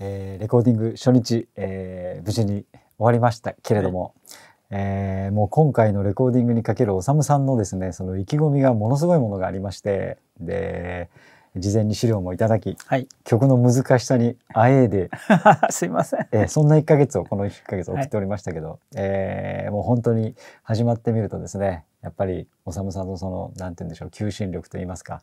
えー、レコーディング初日、えー、無事に終わりましたけれども、えー、もう今回のレコーディングにかけるおさむさんのですねその意気込みがものすごいものがありましてで事前に資料もいただき、はい、曲の難しさにあえで すいません、えー、そんな1か月をこの1か月送っておりましたけど、はい、えー、もう本当に始まってみるとですねやっぱり修さんのその何て言うんでしょう求心力といいますか、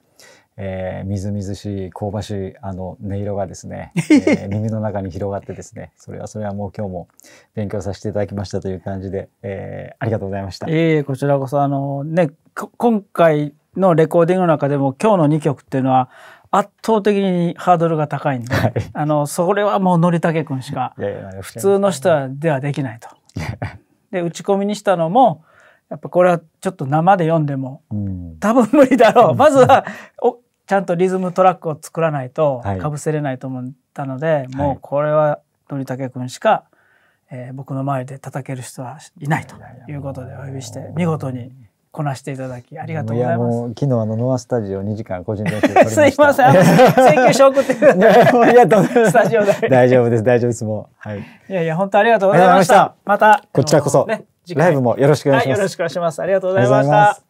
えー、みずみずしい香ばしいあの音色がですね、えー、耳の中に広がってですねそれはそれはもう今日も勉強させていただきましたという感じで、えー、ありがとうございました。えー、こちらこそあのね今回のレコーディングの中でも今日の2曲っていうのは圧倒的にハードルが高いんで、はい、あのそれはもう則武君くんしか普通の人ではできないと。で打ち込みにしたのもやっぱこれはちょっと生で読んでも、多分無理だろうまずはおちゃんとリズムトラックを作らないとかぶせれないと思ったので、はい、もうこれは則武君くんしか、えー、僕の周りで叩ける人はいないということでお呼びして見事に。こなしていただきありがとうございます。昨日あのノアスタジオ2時間個人練習すいません。選挙証送ってください。いす。スタジオで。大丈夫です。大丈夫ですもう。はい。いやいや本当ありがとうございました。またこちらこそ、ね、ライブもよろしくお願いします。はい、よろしくお願いします。ありがとうございました。